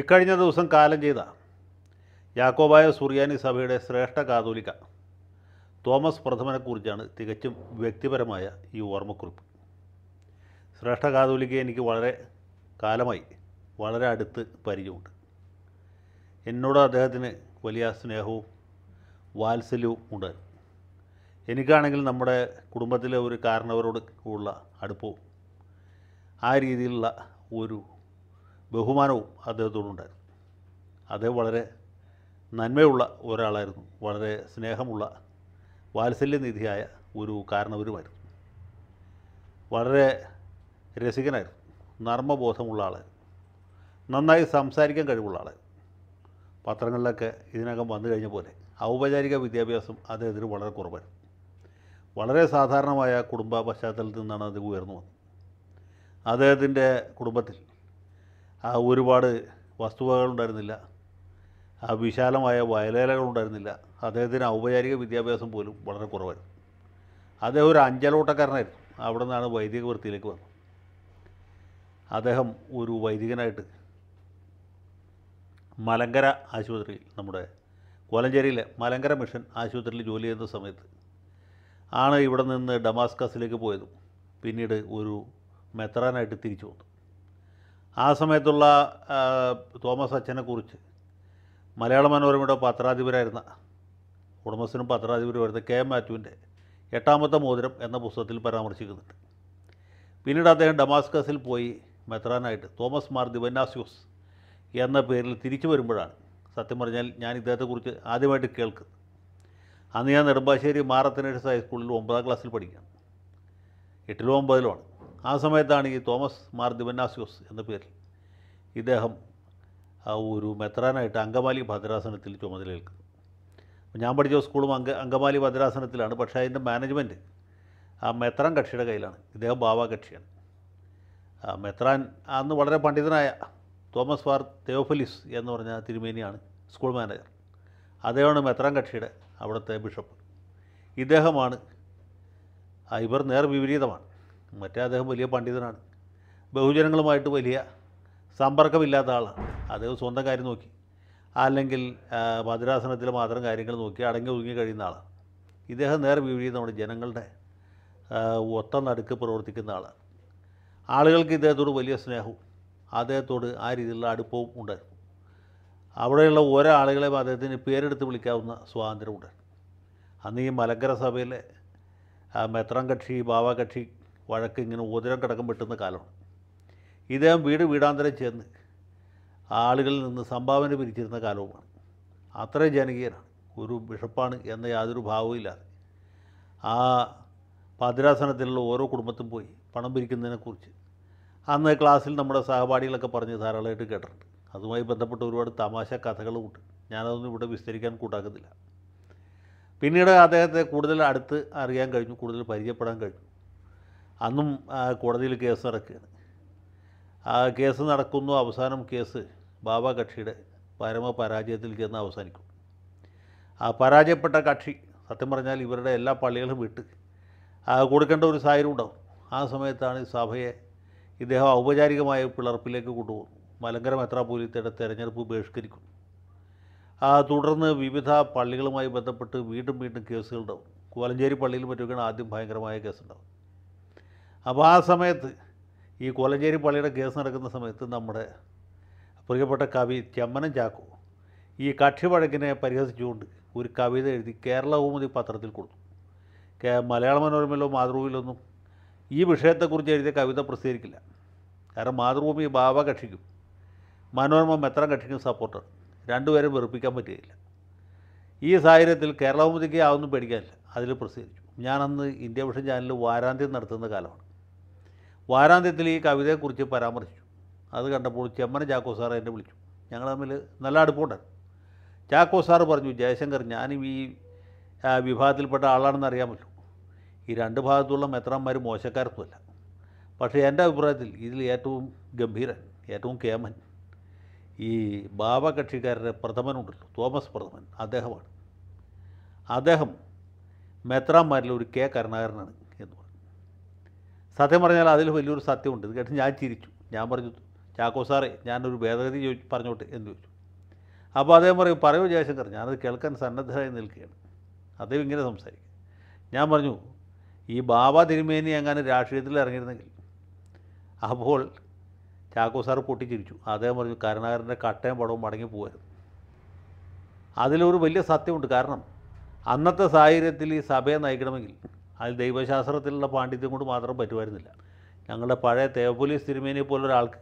ഇക്കഴിഞ്ഞ ദിവസം കാലം ചെയ്ത യാക്കോബായ സുറിയാനി സഭയുടെ ശ്രേഷ്ഠ കാതോലിക തോമസ് പ്രഥമനെക്കുറിച്ചാണ് തികച്ചും വ്യക്തിപരമായ ഈ ഓർമ്മക്കുറിപ്പ് ശ്രേഷ്ഠ കാതോലിക്ക എനിക്ക് വളരെ കാലമായി വളരെ അടുത്ത് പരിചയമുണ്ട് എന്നോട് അദ്ദേഹത്തിന് വലിയ സ്നേഹവും വാത്സല്യവും ഉണ്ടായിരുന്നു എനിക്കാണെങ്കിൽ നമ്മുടെ കുടുംബത്തിലെ ഒരു കാരണവരോട് ഉള്ള അടുപ്പവും ആ രീതിയിലുള്ള ഒരു ബഹുമാനവും അദ്ദേഹത്തോടുണ്ടായിരുന്നു അദ്ദേഹം വളരെ നന്മയുള്ള ഒരാളായിരുന്നു വളരെ സ്നേഹമുള്ള വാത്സല്യനിധിയായ ഒരു കാരണവരുമായിരുന്നു വളരെ രസികനായിരുന്നു നർമ്മബോധമുള്ള ആളായിരുന്നു നന്നായി സംസാരിക്കാൻ കഴിവുള്ള ആളായിരുന്നു പത്രങ്ങളിലൊക്കെ ഇതിനകം വന്നു കഴിഞ്ഞ പോലെ ഔപചാരിക വിദ്യാഭ്യാസം അദ്ദേഹത്തിന് വളരെ കുറവായിരുന്നു വളരെ സാധാരണമായ കുടുംബ പശ്ചാത്തലത്തിൽ നിന്നാണ് അദ്ദേഹം ഉയർന്നു വന്നത് അദ്ദേഹത്തിൻ്റെ കുടുംബത്തിൽ ഒരുപാട് ഉണ്ടായിരുന്നില്ല ആ വിശാലമായ ഉണ്ടായിരുന്നില്ല അദ്ദേഹത്തിന് ഔപചാരിക വിദ്യാഭ്യാസം പോലും വളരെ കുറവായിരുന്നു അദ്ദേഹം ഒരു അഞ്ചലോട്ടക്കാരനായിരുന്നു അവിടെ നിന്നാണ് വൈദിക വൃത്തിയിലേക്ക് വന്നത് അദ്ദേഹം ഒരു വൈദികനായിട്ട് മലങ്കര ആശുപത്രിയിൽ നമ്മുടെ കോലഞ്ചേരിയിലെ മലങ്കര മിഷൻ ആശുപത്രിയിൽ ജോലി ചെയ്യുന്ന സമയത്ത് ആണ് ഇവിടെ നിന്ന് ഡമാസ്കസിലേക്ക് പോയതും പിന്നീട് ഒരു മെത്രാനായിട്ട് തിരിച്ചു വന്നു ആ സമയത്തുള്ള തോമസ് അച്ഛനെക്കുറിച്ച് മലയാള മനോരമയുടെ പത്രാധിപരായിരുന്ന ഉടമസ്ഥനും പത്രാധിപരുമായിരുന്ന കെ എം മാത്യുവിൻ്റെ എട്ടാമത്തെ മോതിരം എന്ന പുസ്തകത്തിൽ പരാമർശിക്കുന്നുണ്ട് പിന്നീട് അദ്ദേഹം ഡമാസ്കസിൽ പോയി മെത്രാനായിട്ട് തോമസ് മാർ ദിവന്നാസ്യൂസ് എന്ന പേരിൽ തിരിച്ചു വരുമ്പോഴാണ് സത്യം പറഞ്ഞാൽ ഞാൻ ഇദ്ദേഹത്തെക്കുറിച്ച് ആദ്യമായിട്ട് കേൾക്കുന്നത് അന്ന് ഞാൻ നെടുമ്പാശ്ശേരി മാറത്തനേഴ്സ് ഹൈസ്കൂളിൽ ഒമ്പതാം ക്ലാസ്സിൽ പഠിക്കുകയാണ് എട്ടിലോ ഒമ്പതിലോ ആണ് ആ സമയത്താണ് ഈ തോമസ് മാർ ദിവന്നാസ്യോസ് എന്ന പേരിൽ ഇദ്ദേഹം ഒരു മെത്രാനായിട്ട് അങ്കമാലി ഭദ്രാസനത്തിൽ ചുമതലയേൽക്കുന്നത് ഞാൻ പഠിച്ച സ്കൂളും അങ്ക അങ്കമാലി ഭദ്രാസനത്തിലാണ് പക്ഷേ അതിൻ്റെ മാനേജ്മെൻറ്റ് ആ മെത്രാൻ കക്ഷിയുടെ കയ്യിലാണ് ഇദ്ദേഹം ബാവ കക്ഷിയാണ് ആ മെത്രാൻ അന്ന് വളരെ പണ്ഡിതനായ തോമസ് വാർ തേഫലിസ് എന്ന് പറഞ്ഞ തിരുമേനിയാണ് സ്കൂൾ മാനേജർ അദ്ദേഹമാണ് മെത്രാൻ കക്ഷിയുടെ അവിടുത്തെ ബിഷപ്പ് ഇദ്ദേഹമാണ് ഇവർ നേർ വിപരീതമാണ് മറ്റേ അദ്ദേഹം വലിയ പണ്ഡിതനാണ് ബഹുജനങ്ങളുമായിട്ട് വലിയ സമ്പർക്കമില്ലാത്ത ആളാണ് അദ്ദേഹം സ്വന്തം കാര്യം നോക്കി അല്ലെങ്കിൽ ഭദ്രാസനത്തിലെ മാത്രം കാര്യങ്ങൾ നോക്കി അടങ്ങി ഒതുങ്ങി കഴിയുന്ന ആളാണ് ഇദ്ദേഹം നേരെ നമ്മുടെ ജനങ്ങളുടെ ഒത്ത നടുക്ക് പ്രവർത്തിക്കുന്ന ആളാണ് ആളുകൾക്ക് ഇദ്ദേഹത്തോട് വലിയ സ്നേഹവും അദ്ദേഹത്തോട് ആ രീതിയിലുള്ള അടുപ്പവും ഉണ്ടായിരുന്നു അവിടെയുള്ള ഓരോ ആളുകളെയും അദ്ദേഹത്തിന് പേരെടുത്ത് വിളിക്കാവുന്ന സ്വാതന്ത്ര്യമുണ്ടായിരുന്നു അന്ന് ഈ മലങ്കര സഭയിലെ മെത്രം കക്ഷി ബാവ കക്ഷി വഴക്ക് ഇങ്ങനെ ഉദരം കിടക്കം വെട്ടുന്ന കാലമാണ് ഇദ്ദേഹം വീട് വീടാന്തരം ചേർന്ന് ആളുകളിൽ നിന്ന് സംഭാവന പിരിച്ചിരുന്ന കാലവുമാണ് അത്രയും ജനകീയനാണ് ഒരു ബിഷപ്പാണ് എന്ന യാതൊരു ഭാവവും ഇല്ലാതെ ആ ഭദ്രാസനത്തിലുള്ള ഓരോ കുടുംബത്തും പോയി പണം പിരിക്കുന്നതിനെക്കുറിച്ച് അന്ന് ക്ലാസ്സിൽ നമ്മുടെ സഹപാഠികളൊക്കെ പറഞ്ഞ് ധാരാളമായിട്ട് കേട്ടിട്ടുണ്ട് അതുമായി ബന്ധപ്പെട്ട് ഒരുപാട് തമാശ ഉണ്ട് ഞാനതൊന്നും ഇവിടെ വിസ്തരിക്കാൻ കൂട്ടാക്കുന്നില്ല പിന്നീട് അദ്ദേഹത്തെ കൂടുതൽ അടുത്ത് അറിയാൻ കഴിഞ്ഞു കൂടുതൽ പരിചയപ്പെടാൻ കഴിഞ്ഞു അന്നും കോടതിയിൽ കേസ് നടക്കുകയാണ് ആ കേസ് നടക്കുന്നു അവസാനം കേസ് ബാബ കക്ഷിയുടെ പരമപരാജയത്തിൽ ചെന്ന് അവസാനിക്കും ആ പരാജയപ്പെട്ട കക്ഷി സത്യം പറഞ്ഞാൽ ഇവരുടെ എല്ലാ പള്ളികളും വിട്ട് കൊടുക്കേണ്ട ഒരു സാഹചര്യം ഉണ്ടാവും ആ സമയത്താണ് ഈ സഭയെ ഇദ്ദേഹം ഔപചാരികമായ പിളർപ്പിലേക്ക് കൊണ്ടുപോകുന്നു മലങ്കര മെത്രാപൂലിത്തയുടെ തെരഞ്ഞെടുപ്പ് ബഹിഷ്കരിക്കും തുടർന്ന് വിവിധ പള്ളികളുമായി ബന്ധപ്പെട്ട് വീണ്ടും വീണ്ടും കേസുകളുണ്ടാവും കോലഞ്ചേരി പള്ളിയിൽ മറ്റൊക്കെയാണ് ആദ്യം ഭയങ്കരമായ കേസുണ്ടാവും അപ്പോൾ ആ സമയത്ത് ഈ കോലഞ്ചേരി പള്ളിയുടെ കേസ് നടക്കുന്ന സമയത്ത് നമ്മുടെ പ്രിയപ്പെട്ട കവി ചെമ്മനം ചാക്കു ഈ കക്ഷി വഴക്കിനെ പരിഹസിച്ചുകൊണ്ട് ഒരു കവിത എഴുതി കേരളകൗമുദി പത്രത്തിൽ കൊടുത്തു കേ മലയാള മനോരമയിലോ മാതൃഭൂമിയിലൊന്നും ഈ വിഷയത്തെക്കുറിച്ച് എഴുതിയ കവിത പ്രസിദ്ധീകരിക്കില്ല കാരണം മാതൃഭൂമി ബാബ കക്ഷിക്കും മനോരമ മെത്രം കക്ഷിക്കും സപ്പോർട്ടർ രണ്ടുപേരും വെറുപ്പിക്കാൻ പറ്റുകയില്ല ഈ സാഹചര്യത്തിൽ കേരളകൗമുദിക്ക് ആവൊന്നും പേടിക്കാനില്ല അതിൽ പ്രസിദ്ധീകരിച്ചു ഞാനന്ന് ഇന്ത്യ വിഷൻ ചാനലിൽ വാരാന്ത്യം നടത്തുന്ന കാലമാണ് വാരാന്ത്യത്തിൽ ഈ കവിതയെക്കുറിച്ച് പരാമർശിച്ചു അത് കണ്ടപ്പോൾ ചെമ്മന ചാക്കോ സാർ എന്നെ വിളിച്ചു ഞങ്ങൾ തമ്മിൽ നല്ല അടുപ്പമുണ്ടായിരുന്നു ചാക്കോ സാർ പറഞ്ഞു ജയശങ്കർ ഞാനും ഈ വിഭാഗത്തിൽപ്പെട്ട ആളാണെന്ന് പറ്റൂ ഈ രണ്ട് ഭാഗത്തുള്ള മെത്രാന്മാർ മോശക്കാർക്കുമല്ല പക്ഷേ എൻ്റെ അഭിപ്രായത്തിൽ ഇതിൽ ഏറ്റവും ഗംഭീരൻ ഏറ്റവും കേമൻ ഈ ബാബ കക്ഷിക്കാരുടെ പ്രഥമനുണ്ടല്ലോ തോമസ് പ്രഥമൻ അദ്ദേഹമാണ് അദ്ദേഹം മെത്രാന്മാരിൽ ഒരു കെ കരുണാകരനാണ് സത്യം പറഞ്ഞാൽ അതിൽ വലിയൊരു സത്യമുണ്ട് ഇത് കേട്ട് ഞാൻ ചിരിച്ചു ഞാൻ പറഞ്ഞു ചാക്കോ സാറേ ഞാനൊരു ഭേദഗതി ചോദിച്ചു പറഞ്ഞോട്ടെ എന്ന് ചോദിച്ചു അപ്പോൾ അദ്ദേഹം പറയും പറയൂ ജയശങ്കർ ഞാനത് കേൾക്കാൻ സന്നദ്ധരായി നിൽക്കുകയാണ് അദ്ദേഹം ഇങ്ങനെ സംസാരിക്കും ഞാൻ പറഞ്ഞു ഈ ബാബ തിരുമേനി എങ്ങാനും രാഷ്ട്രീയത്തിൽ ഇറങ്ങിയിരുന്നെങ്കിൽ അപ്പോൾ ചാക്കോ സാർ പൊട്ടിച്ചിരിച്ചു അദ്ദേഹം പറഞ്ഞു കരുണാകരൻ്റെ കട്ടയും പടവും മടങ്ങി പോകരുത് അതിലൊരു വലിയ സത്യമുണ്ട് കാരണം അന്നത്തെ സാഹചര്യത്തിൽ ഈ സഭയെ നയിക്കണമെങ്കിൽ അതിൽ ദൈവശാസ്ത്രത്തിലുള്ള പാണ്ഡിത്യം കൊണ്ട് മാത്രം പറ്റുമായിരുന്നില്ല ഞങ്ങളുടെ പഴയ തേവപോലീസ് തിരുമേനിയെ പോലെ ഒരാൾക്ക്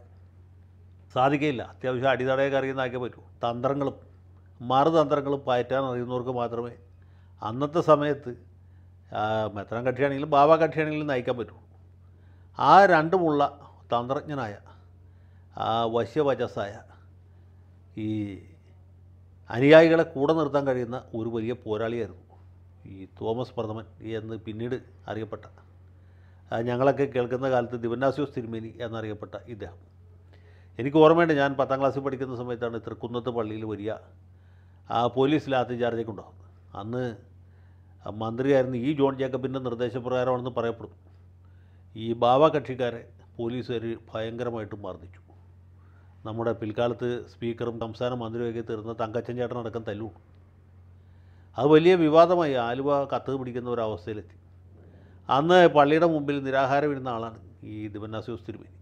സാധിക്കില്ല അത്യാവശ്യം അടിതടയൊക്കെ അറിയുന്നതാക്കേ പറ്റൂ തന്ത്രങ്ങളും മറുതന്ത്രങ്ങളും പയറ്റാൻ അറിയുന്നവർക്ക് മാത്രമേ അന്നത്തെ സമയത്ത് മെത്രം കക്ഷിയാണെങ്കിലും ബാബ കക്ഷിയാണെങ്കിലും നയിക്കാൻ പറ്റൂ ആ രണ്ടുമുള്ള തന്ത്രജ്ഞനായ ആ വശ്യവചസ്സായ ഈ അനുയായികളെ കൂടെ നിർത്താൻ കഴിയുന്ന ഒരു വലിയ പോരാളിയായിരുന്നു ഈ തോമസ് പ്രഥമൻ എന്ന് പിന്നീട് അറിയപ്പെട്ട ഞങ്ങളൊക്കെ കേൾക്കുന്ന കാലത്ത് ദിവനാസ്യോസ് തിരുമേനി എന്നറിയപ്പെട്ട ഇദ്ദേഹം എനിക്ക് ഓർമ്മയുണ്ട് ഞാൻ പത്താം ക്ലാസ്സിൽ പഠിക്കുന്ന സമയത്താണ് കുന്നത്ത് പള്ളിയിൽ വരിക ആ പോലീസ് ലാത്തി ചാർജൊക്കെ ഉണ്ടാകും അന്ന് മന്ത്രിയായിരുന്നു ഈ ജോൺ ജേക്കബിൻ്റെ നിർദ്ദേശപ്രകാരമാണെന്ന് പറയപ്പെടുന്നു ഈ ബാവ കക്ഷിക്കാരെ പോലീസുകാർ ഭയങ്കരമായിട്ട് മർദ്ദിച്ചു നമ്മുടെ പിൽക്കാലത്ത് സ്പീക്കറും സംസ്ഥാന മന്ത്രിയൊക്കെ തീർന്ന തങ്കച്ചൻ ചേട്ടനടക്കം തല്ലു അത് വലിയ വിവാദമായി ആലുവ കത്ത് പിടിക്കുന്ന ഒരു അവസ്ഥയിലെത്തി അന്ന് പള്ളിയുടെ മുമ്പിൽ നിരാഹാരം ഇരുന്ന ആളാണ് ഈ ദിവന്നാസ്യൂസ് തിരുമേനി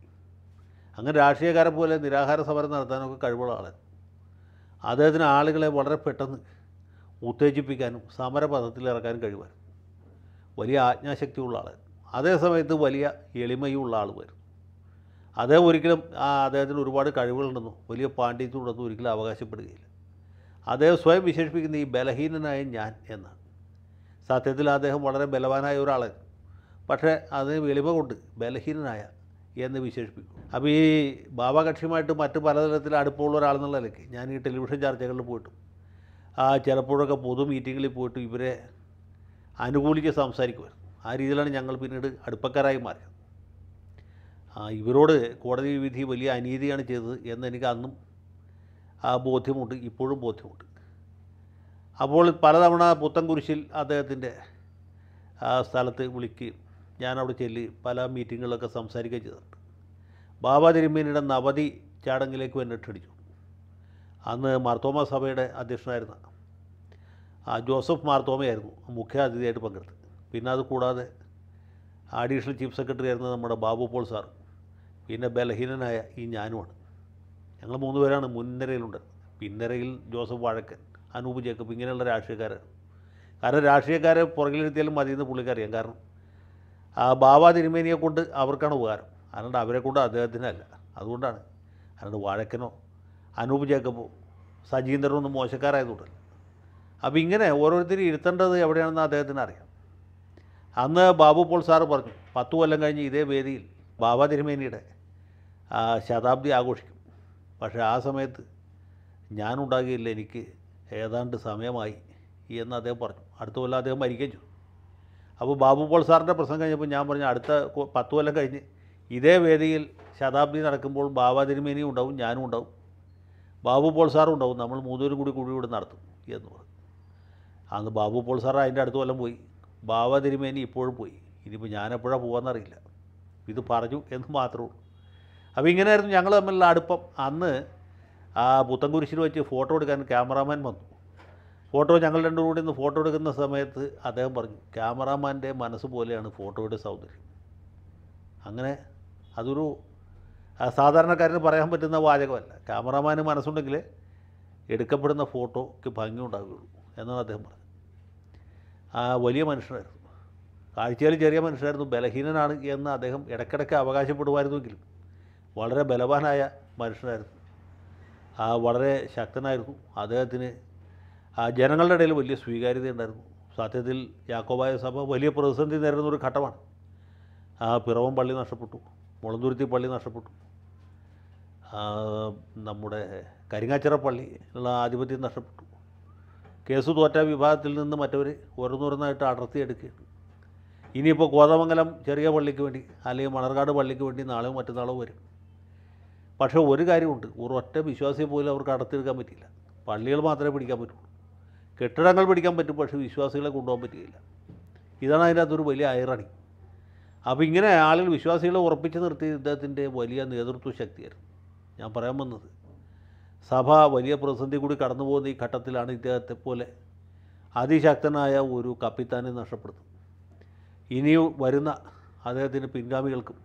അങ്ങനെ രാഷ്ട്രീയക്കാരെ പോലെ നിരാഹാര സമരം നടത്താനൊക്കെ കഴിവുള്ള ആളാണ് അദ്ദേഹത്തിന് ആളുകളെ വളരെ പെട്ടെന്ന് ഉത്തേജിപ്പിക്കാനും സമരപഥത്തിൽ ഇറക്കാനും കഴിവാൻ വലിയ ആജ്ഞാശക്തിയുള്ള ആളാണ് അതേസമയത്ത് വലിയ ഉള്ള ആൾ വരും അദ്ദേഹം ഒരിക്കലും അദ്ദേഹത്തിന് ഒരുപാട് കഴിവുകളുണ്ടെന്നും വലിയ പാണ്ഡിത്യമുണ്ടെന്നോ ഒരിക്കലും അവകാശപ്പെടുകയില്ല അദ്ദേഹം സ്വയം വിശേഷിപ്പിക്കുന്ന ഈ ബലഹീനനായ ഞാൻ എന്നാണ് സത്യത്തിൽ അദ്ദേഹം വളരെ ബലവാനായ ഒരാൾ പക്ഷേ അത് വെളിമ കൊണ്ട് ബലഹീനനായ എന്ന് വിശേഷിപ്പിക്കും അപ്പോൾ ഈ ഭാവകക്ഷിയുമായിട്ട് മറ്റു പലതരത്തിൽ അടുപ്പമുള്ള ഒരാളെന്നുള്ള നിലയ്ക്ക് ഞാൻ ഈ ടെലിവിഷൻ ചർച്ചകളിൽ പോയിട്ടും ആ ചിലപ്പോഴൊക്കെ പൊതു മീറ്റിങ്ങിൽ പോയിട്ട് ഇവരെ അനുകൂലിച്ച് സംസാരിക്കുവാൻ ആ രീതിയിലാണ് ഞങ്ങൾ പിന്നീട് അടുപ്പക്കാരായി മാറിയത് ഇവരോട് കോടതി വിധി വലിയ അനീതിയാണ് ചെയ്തത് എന്ന് എനിക്ക് അന്നും ആ ബോധ്യമുണ്ട് ഇപ്പോഴും ബോധ്യമുണ്ട് അപ്പോൾ പലതവണ കുരിശിൽ അദ്ദേഹത്തിൻ്റെ ആ സ്ഥലത്ത് വിളിക്കുകയും ഞാനവിടെ ചെല്ലി പല മീറ്റിങ്ങുകളൊക്കെ സംസാരിക്കുകയും ചെയ്തിട്ടുണ്ട് ബാബ തിരുമേനിയുടെ നവതി ചടങ്ങിലേക്ക് എന്നെ ക്ഷണിച്ചു അന്ന് മാർത്തോമ സഭയുടെ അധ്യക്ഷനായിരുന്ന ആ ജോസഫ് മാർത്തോമയായിരുന്നു മുഖ്യ അതിഥിയായിട്ട് പങ്കെടുത്ത് പിന്നെ അത് കൂടാതെ അഡീഷണൽ ചീഫ് സെക്രട്ടറി ആയിരുന്ന നമ്മുടെ ബാബു പോൾ സാർ പിന്നെ ബലഹീനനായ ഈ ഞാനുമാണ് ഞങ്ങൾ മൂന്ന് പേരാണ് മുൻനിരയിലുണ്ട് പിൻനിരയിൽ ജോസഫ് വാഴക്കൻ അനൂപ് ജേക്കബ് ഇങ്ങനെയുള്ള രാഷ്ട്രീയക്കാർ കാരണം രാഷ്ട്രീയക്കാരെ പുറകിലിരുത്തിയാലും മതിയെന്ന് പുള്ളിക്കറിയാം കാരണം ആ ബാബ തിരുമേനിയെ കൊണ്ട് അവർക്കാണ് ഉപകാരം അല്ലാണ്ട് അവരെ കൊണ്ട് അദ്ദേഹത്തിനല്ല അതുകൊണ്ടാണ് അല്ലാണ്ട് വാഴക്കനോ അനൂപ് ജേക്കബോ സജീന്ദ്രനോ ഒന്നും മോശക്കാരായതുകൊണ്ടല്ല അപ്പോൾ ഇങ്ങനെ ഓരോരുത്തരും ഇരുത്തേണ്ടത് എവിടെയാണെന്ന് അദ്ദേഹത്തിന് അറിയാം അന്ന് ബാബു പോൾ സാറ് പറഞ്ഞു പത്തു കൊല്ലം കഴിഞ്ഞ് ഇതേ വേദിയിൽ ബാബ തിരുമേനിയുടെ ശതാബ്ദി ആഘോഷിക്കും പക്ഷേ ആ സമയത്ത് ഞാനുണ്ടാകിയില്ല എനിക്ക് ഏതാണ്ട് സമയമായി എന്ന് അദ്ദേഹം പറഞ്ഞു അടുത്ത കൊല്ലം അദ്ദേഹം മരിക്കുകയും ചെയ്തു അപ്പോൾ ബാബു പോൾ സാറിൻ്റെ പ്രസംഗം കഴിഞ്ഞപ്പോൾ ഞാൻ പറഞ്ഞു അടുത്ത പത്ത് കൊല്ലം കഴിഞ്ഞ് ഇതേ വേദിയിൽ ശതാബ്ദി നടക്കുമ്പോൾ ബാബ തിരുമേനിയും ഉണ്ടാവും ഞാനും ഉണ്ടാവും ബാബു പോൾ സാറും ഉണ്ടാവും നമ്മൾ മൂന്നുപേരും കൂടി കൂടി ഇവിടെ നടത്തും എന്ന് പറഞ്ഞു അന്ന് ബാബു പോൾ സാർ അതിൻ്റെ അടുത്ത കൊല്ലം പോയി ബാബ തിരുമേനി ഇപ്പോഴും പോയി ഇനിയിപ്പോൾ ഞാനെപ്പോഴാണ് പോകാമെന്നറിയില്ല ഇത് പറഞ്ഞു എന്ന് മാത്രമേ അപ്പോൾ ഇങ്ങനെയായിരുന്നു ഞങ്ങൾ തമ്മിലുള്ള അടുപ്പം അന്ന് ആ പുത്തൻകുരിശിൽ വെച്ച് ഫോട്ടോ എടുക്കാൻ ക്യാമറാമാൻ വന്നു ഫോട്ടോ ഞങ്ങൾ രണ്ടും കൂടി ഇന്ന് ഫോട്ടോ എടുക്കുന്ന സമയത്ത് അദ്ദേഹം പറഞ്ഞു ക്യാമറാമാൻ്റെ മനസ്സ് പോലെയാണ് ഫോട്ടോയുടെ സൗന്ദര്യം അങ്ങനെ അതൊരു സാധാരണക്കാരന് പറയാൻ പറ്റുന്ന വാചകമല്ല ക്യാമറാമാന് മനസ്സുണ്ടെങ്കിൽ എടുക്കപ്പെടുന്ന ഫോട്ടോയ്ക്ക് ഭംഗി ഉണ്ടാകുകയുള്ളൂ എന്നാണ് അദ്ദേഹം പറഞ്ഞത് ആ വലിയ മനുഷ്യനായിരുന്നു കാഴ്ചയിൽ ചെറിയ മനുഷ്യനായിരുന്നു ബലഹീനനാണ് എന്ന് അദ്ദേഹം ഇടയ്ക്കിടയ്ക്ക് അവകാശപ്പെടുമായിരുന്നുവെങ്കിലും വളരെ ബലവാനായ മനുഷ്യനായിരുന്നു ആ വളരെ ശക്തനായിരുന്നു അദ്ദേഹത്തിന് ആ ജനങ്ങളുടെ ഇടയിൽ വലിയ സ്വീകാര്യത ഉണ്ടായിരുന്നു സത്യത്തിൽ യാക്കോബായ സഭ വലിയ പ്രതിസന്ധി നേരിടുന്ന ഒരു ഘട്ടമാണ് ആ പിറവം പള്ളി നഷ്ടപ്പെട്ടു മുളന്തുരുത്തി പള്ളി നഷ്ടപ്പെട്ടു നമ്മുടെ കരിങ്ങാച്ചിറ ഉള്ള ആധിപത്യം നഷ്ടപ്പെട്ടു കേസ് തോറ്റ വിഭാഗത്തിൽ നിന്ന് മറ്റവർ ഓരോന്നോരോന്നായിട്ട് അടർത്തിയെടുക്കുകയാണ് ഇനിയിപ്പോൾ കോതമംഗലം ചെറിയ പള്ളിക്ക് വേണ്ടി അല്ലെങ്കിൽ മണർകാട് പള്ളിക്ക് വേണ്ടി നാളെയും മറ്റന്നാളും വരും പക്ഷേ ഒരു കാര്യമുണ്ട് ഒരൊറ്റ വിശ്വാസിയെ പോലും അവർക്ക് അടുത്തെടുക്കാൻ പറ്റില്ല പള്ളികൾ മാത്രമേ പിടിക്കാൻ പറ്റുള്ളൂ കെട്ടിടങ്ങൾ പിടിക്കാൻ പറ്റും പക്ഷേ വിശ്വാസികളെ കൊണ്ടുപോകാൻ പറ്റുകയില്ല ഇതാണ് അതിനകത്തൊരു വലിയ ഐറണി അപ്പോൾ ഇങ്ങനെ ആളുകൾ വിശ്വാസികളെ ഉറപ്പിച്ച് നിർത്തിയ ഇദ്ദേഹത്തിൻ്റെ വലിയ നേതൃത്വ ശക്തിയായിരുന്നു ഞാൻ പറയാൻ വന്നത് സഭ വലിയ പ്രതിസന്ധി കൂടി കടന്നു പോകുന്ന ഈ ഘട്ടത്തിലാണ് ഇദ്ദേഹത്തെ പോലെ അതിശക്തനായ ഒരു കപ്പിത്താനെ നഷ്ടപ്പെടുത്തും ഇനി വരുന്ന അദ്ദേഹത്തിൻ്റെ പിൻഗാമികൾക്കും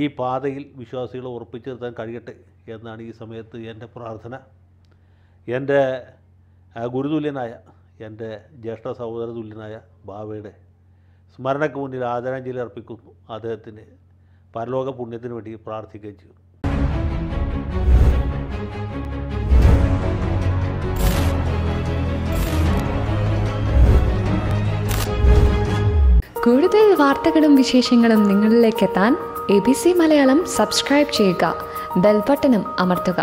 ഈ പാതയിൽ വിശ്വാസികളെ ഉറപ്പിച്ചിരുത്താൻ കഴിയട്ടെ എന്നാണ് ഈ സമയത്ത് എൻ്റെ പ്രാർത്ഥന എൻ്റെ ഗുരുതുല്യനായ എൻ്റെ ജ്യേഷ്ഠ സഹോദര തുല്യനായ ബാവയുടെ സ്മരണയ്ക്ക് മുന്നിൽ ആദരാഞ്ജലി അർപ്പിക്കുന്നു അദ്ദേഹത്തിന് പരലോക പുണ്യത്തിന് വേണ്ടി പ്രാർത്ഥിക്കുകയും ചെയ്തു കൂടുതൽ വാർത്തകളും വിശേഷങ്ങളും നിങ്ങളിലേക്ക് എത്താൻ A B C Malayalam subscribe ചെയ്യുക ബെൽ ബെൽബട്ടനും അമർത്തുക